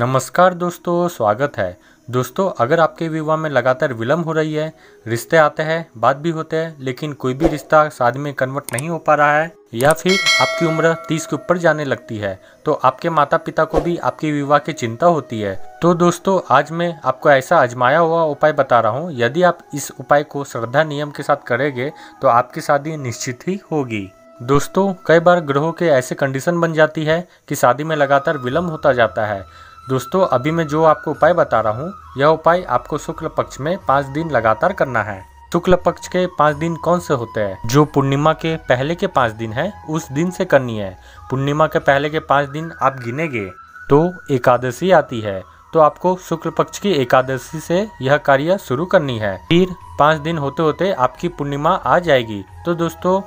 नमस्कार दोस्तों स्वागत है दोस्तों अगर आपके विवाह में लगातार विलम्ब हो रही है रिश्ते आते हैं बात भी होते हैं लेकिन कोई भी रिश्ता शादी में कन्वर्ट नहीं हो पा रहा है या फिर आपकी उम्र तीस के ऊपर जाने लगती है तो आपके माता पिता को भी आपके विवाह की चिंता होती है तो दोस्तों आज मैं आपको ऐसा अजमाया हुआ उपाय बता रहा हूँ यदि आप इस उपाय को श्रद्धा नियम के साथ करेंगे तो आपकी शादी निश्चित ही होगी दोस्तों कई बार ग्रहों के ऐसे कंडीशन बन जाती है कि शादी में लगातार विलम्ब होता जाता है दोस्तों अभी मैं जो आपको उपाय बता रहा हूँ यह उपाय आपको शुक्ल पक्ष में पाँच दिन लगातार करना है शुक्ल पक्ष के पाँच दिन कौन से होते हैं जो पूर्णिमा के पहले के पाँच दिन है उस दिन से करनी है पूर्णिमा के पहले के पाँच दिन आप गिनेंगे तो एकादशी आती है तो आपको शुक्ल पक्ष की एकादशी से यह कार्य शुरू करनी है फिर पाँच दिन होते होते आपकी पूर्णिमा आ जाएगी तो दोस्तों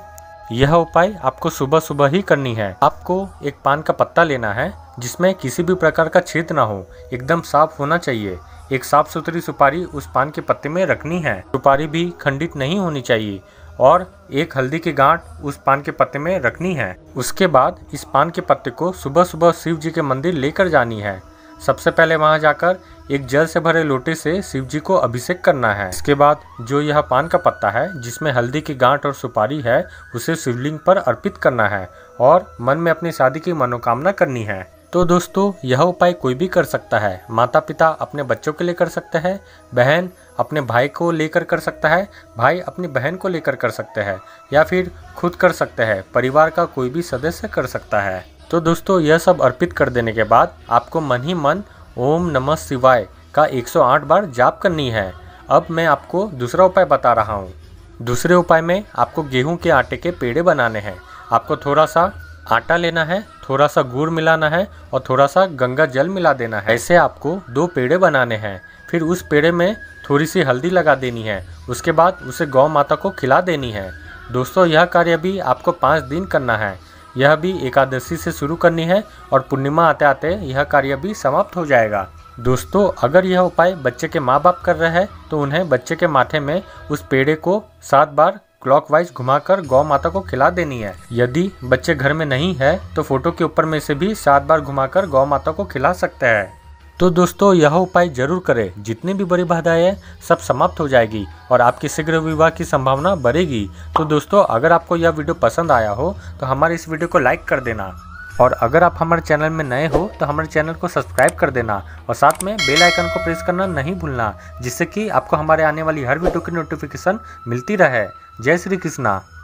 यह उपाय आपको सुबह सुबह ही करनी है आपको एक पान का पत्ता लेना है जिसमें किसी भी प्रकार का छेद ना हो एकदम साफ होना चाहिए एक साफ सुथरी सुपारी उस पान के पत्ते में रखनी है सुपारी भी खंडित नहीं होनी चाहिए और एक हल्दी की गांठ उस पान के पत्ते में रखनी है उसके बाद इस पान के पत्ते को सुबह सुबह शिव जी के मंदिर लेकर जानी है सबसे पहले वहां जाकर एक जल से भरे लोटे से शिव जी को अभिषेक करना है इसके बाद जो यह पान का पत्ता है जिसमें हल्दी की गांठ और सुपारी है उसे शिवलिंग पर अर्पित करना है और मन में अपनी शादी की मनोकामना करनी है तो दोस्तों यह उपाय कोई भी कर सकता है माता पिता अपने बच्चों के लिए कर सकते हैं बहन अपने भाई को लेकर कर सकता है भाई अपनी बहन को लेकर कर सकते हैं या फिर खुद कर सकते हैं परिवार का कोई भी सदस्य कर सकता है तो दोस्तों यह सब अर्पित कर देने के बाद आपको मन ही मन ओम नमः शिवाय का 108 बार जाप करनी है अब मैं आपको दूसरा उपाय बता रहा हूँ दूसरे उपाय में आपको गेहूं के आटे के पेड़े बनाने हैं आपको थोड़ा सा आटा लेना है थोड़ा सा गुड़ मिलाना है और थोड़ा सा गंगा जल मिला देना है ऐसे आपको दो पेड़े बनाने हैं फिर उस पेड़े में थोड़ी सी हल्दी लगा देनी है उसके बाद उसे गौ माता को खिला देनी है दोस्तों यह कार्य भी आपको पाँच दिन करना है यह भी एकादशी से शुरू करनी है और पूर्णिमा आते आते यह कार्य भी समाप्त हो जाएगा दोस्तों अगर यह उपाय बच्चे के माँ बाप कर रहे हैं तो उन्हें बच्चे के माथे में उस पेड़े को सात बार क्लॉकवाइज घुमाकर गौ माता को खिला देनी है यदि बच्चे घर में नहीं है तो फोटो के ऊपर में से भी सात बार घुमाकर गौ माता को खिला सकते हैं तो दोस्तों यह उपाय जरूर करें जितनी भी बड़ी बाधाएं सब समाप्त हो जाएगी और आपकी शीघ्र विवाह की संभावना बढ़ेगी तो दोस्तों अगर आपको यह वीडियो पसंद आया हो तो हमारे इस वीडियो को लाइक कर देना और अगर आप हमारे चैनल में नए हो तो हमारे चैनल को सब्सक्राइब कर देना और साथ में बेल आइकन को प्रेस करना नहीं भूलना जिससे कि आपको हमारे आने वाली हर वीडियो की नोटिफिकेशन मिलती रहे जय श्री कृष्णा